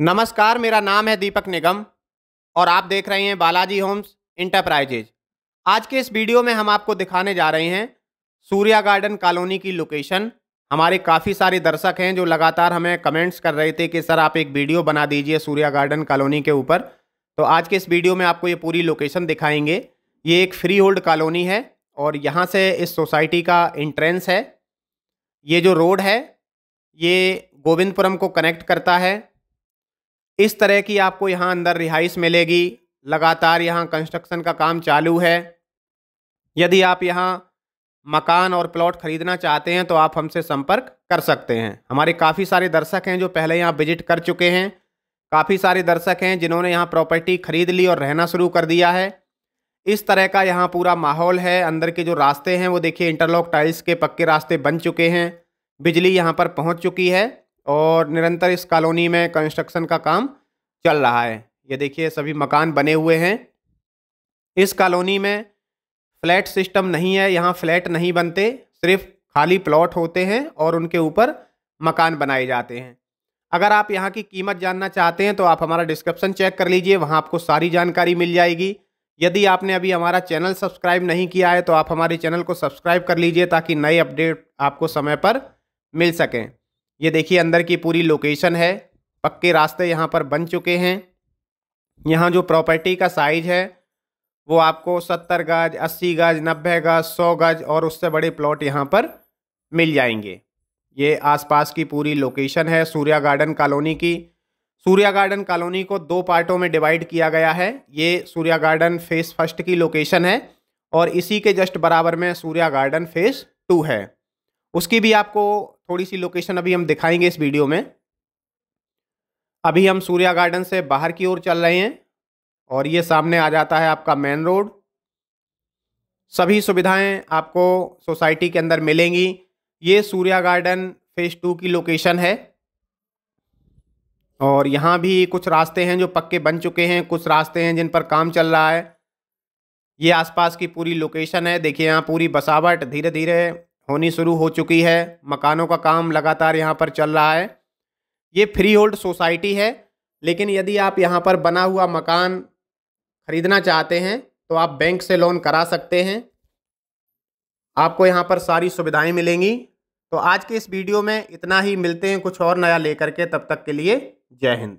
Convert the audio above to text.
नमस्कार मेरा नाम है दीपक निगम और आप देख रहे हैं बालाजी होम्स इंटरप्राइजेज आज के इस वीडियो में हम आपको दिखाने जा रहे हैं सूर्या गार्डन कॉलोनी की लोकेशन हमारे काफ़ी सारे दर्शक हैं जो लगातार हमें कमेंट्स कर रहे थे कि सर आप एक वीडियो बना दीजिए सूर्या गार्डन कॉलोनी के ऊपर तो आज के इस वीडियो में आपको ये पूरी लोकेशन दिखाएंगे ये एक फ्री होल्ड कॉलोनी है और यहाँ से इस सोसाइटी का इंट्रेंस है ये जो रोड है ये गोविंदपुरम को कनेक्ट करता है इस तरह की आपको यहाँ अंदर रिहाइश मिलेगी लगातार यहाँ कंस्ट्रक्शन का काम चालू है यदि आप यहाँ मकान और प्लॉट खरीदना चाहते हैं तो आप हमसे संपर्क कर सकते हैं हमारे काफ़ी सारे दर्शक हैं जो पहले यहाँ विजिट कर चुके हैं काफ़ी सारे दर्शक हैं जिन्होंने यहाँ प्रॉपर्टी खरीद ली और रहना शुरू कर दिया है इस तरह का यहाँ पूरा माहौल है अंदर के जो रास्ते हैं वो देखिए इंटरलॉक टाइल्स के पक्के रास्ते बन चुके हैं बिजली यहाँ पर पहुँच चुकी है और निरंतर इस कॉलोनी में कंस्ट्रक्शन का काम चल रहा है ये देखिए सभी मकान बने हुए हैं इस कॉलोनी में फ्लैट सिस्टम नहीं है यहाँ फ्लैट नहीं बनते सिर्फ खाली प्लॉट होते हैं और उनके ऊपर मकान बनाए जाते हैं अगर आप यहाँ की कीमत जानना चाहते हैं तो आप हमारा डिस्क्रिप्शन चेक कर लीजिए वहाँ आपको सारी जानकारी मिल जाएगी यदि आपने अभी हमारा चैनल सब्सक्राइब नहीं किया है तो आप हमारे चैनल को सब्सक्राइब कर लीजिए ताकि नए अपडेट आपको समय पर मिल सकें ये देखिए अंदर की पूरी लोकेशन है पक्के रास्ते यहाँ पर बन चुके हैं यहाँ जो प्रॉपर्टी का साइज है वो आपको सत्तर गज अस्सी गज नब्बे गज सौ गज और उससे बड़े प्लॉट यहाँ पर मिल जाएंगे ये आसपास की पूरी लोकेशन है सूर्या गार्डन कॉलोनी की सूर्या गार्डन कॉलोनी को दो पार्टों में डिवाइड किया गया है ये सूर्या गार्डन फेस फर्स्ट की लोकेशन है और इसी के जस्ट बराबर में सूर्या गार्डन फेस टू है उसकी भी आपको थोड़ी सी लोकेशन अभी हम दिखाएंगे इस वीडियो में अभी हम सूर्या गार्डन से बाहर की ओर चल रहे हैं और ये सामने आ जाता है आपका मेन रोड सभी सुविधाएं आपको सोसाइटी के अंदर मिलेंगी ये सूर्या गार्डन फेज़ टू की लोकेशन है और यहाँ भी कुछ रास्ते हैं जो पक्के बन चुके हैं कुछ रास्ते हैं जिन पर काम चल रहा है ये आसपास की पूरी लोकेशन है देखिए यहाँ पूरी बसावट धीरे धीरे होनी शुरू हो चुकी है मकानों का काम लगातार यहाँ पर चल रहा है ये फ्री होल्ड सोसाइटी है लेकिन यदि आप यहाँ पर बना हुआ मकान खरीदना चाहते हैं तो आप बैंक से लोन करा सकते हैं आपको यहाँ पर सारी सुविधाएं मिलेंगी तो आज के इस वीडियो में इतना ही मिलते हैं कुछ और नया लेकर के तब तक के लिए जय हिंद